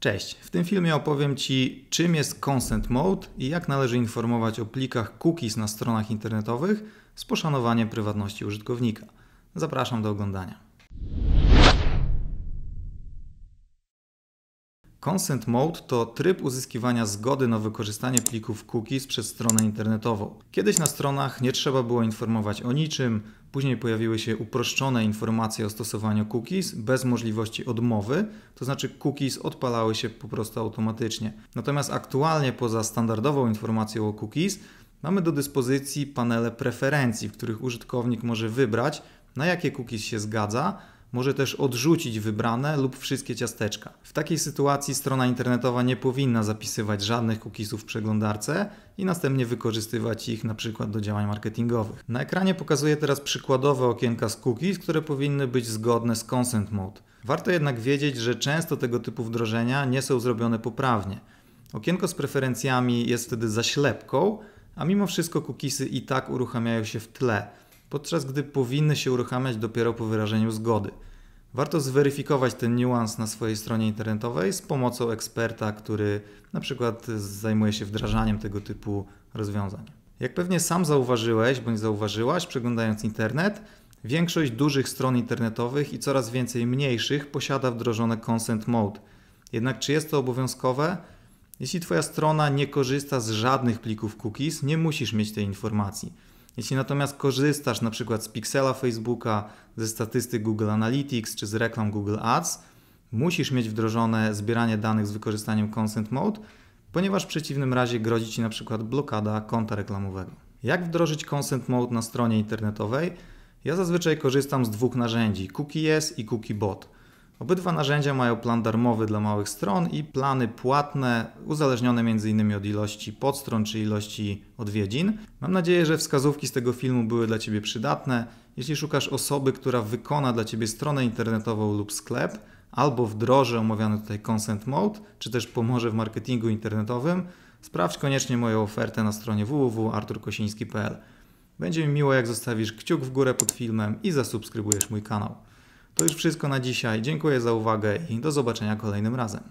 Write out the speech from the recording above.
Cześć, w tym filmie opowiem Ci czym jest Consent Mode i jak należy informować o plikach cookies na stronach internetowych z poszanowaniem prywatności użytkownika. Zapraszam do oglądania. Consent Mode to tryb uzyskiwania zgody na wykorzystanie plików cookies przez stronę internetową. Kiedyś na stronach nie trzeba było informować o niczym, później pojawiły się uproszczone informacje o stosowaniu cookies bez możliwości odmowy, to znaczy cookies odpalały się po prostu automatycznie. Natomiast aktualnie poza standardową informacją o cookies mamy do dyspozycji panele preferencji, w których użytkownik może wybrać na jakie cookies się zgadza, może też odrzucić wybrane lub wszystkie ciasteczka. W takiej sytuacji strona internetowa nie powinna zapisywać żadnych cookiesów w przeglądarce i następnie wykorzystywać ich na przykład do działań marketingowych. Na ekranie pokazuję teraz przykładowe okienka z cookies, które powinny być zgodne z consent mode. Warto jednak wiedzieć, że często tego typu wdrożenia nie są zrobione poprawnie. Okienko z preferencjami jest wtedy zaślepką, a mimo wszystko cookiesy i tak uruchamiają się w tle – podczas gdy powinny się uruchamiać dopiero po wyrażeniu zgody. Warto zweryfikować ten niuans na swojej stronie internetowej z pomocą eksperta, który na przykład zajmuje się wdrażaniem tego typu rozwiązań. Jak pewnie sam zauważyłeś bądź zauważyłaś, przeglądając internet, większość dużych stron internetowych i coraz więcej mniejszych posiada wdrożone consent mode. Jednak czy jest to obowiązkowe? Jeśli Twoja strona nie korzysta z żadnych plików cookies, nie musisz mieć tej informacji. Jeśli natomiast korzystasz na przykład z pixela Facebooka, ze statystyk Google Analytics czy z reklam Google Ads, musisz mieć wdrożone zbieranie danych z wykorzystaniem Consent Mode, ponieważ w przeciwnym razie grozi Ci na przykład blokada konta reklamowego. Jak wdrożyć Consent Mode na stronie internetowej? Ja zazwyczaj korzystam z dwóch narzędzi, Cookie i Cookie Bot. Obydwa narzędzia mają plan darmowy dla małych stron i plany płatne, uzależnione m.in. od ilości podstron czy ilości odwiedzin. Mam nadzieję, że wskazówki z tego filmu były dla Ciebie przydatne. Jeśli szukasz osoby, która wykona dla Ciebie stronę internetową lub sklep, albo wdroży omawiany tutaj Consent Mode, czy też pomoże w marketingu internetowym, sprawdź koniecznie moją ofertę na stronie www.arturkosiński.pl. Będzie mi miło, jak zostawisz kciuk w górę pod filmem i zasubskrybujesz mój kanał. To już wszystko na dzisiaj. Dziękuję za uwagę i do zobaczenia kolejnym razem.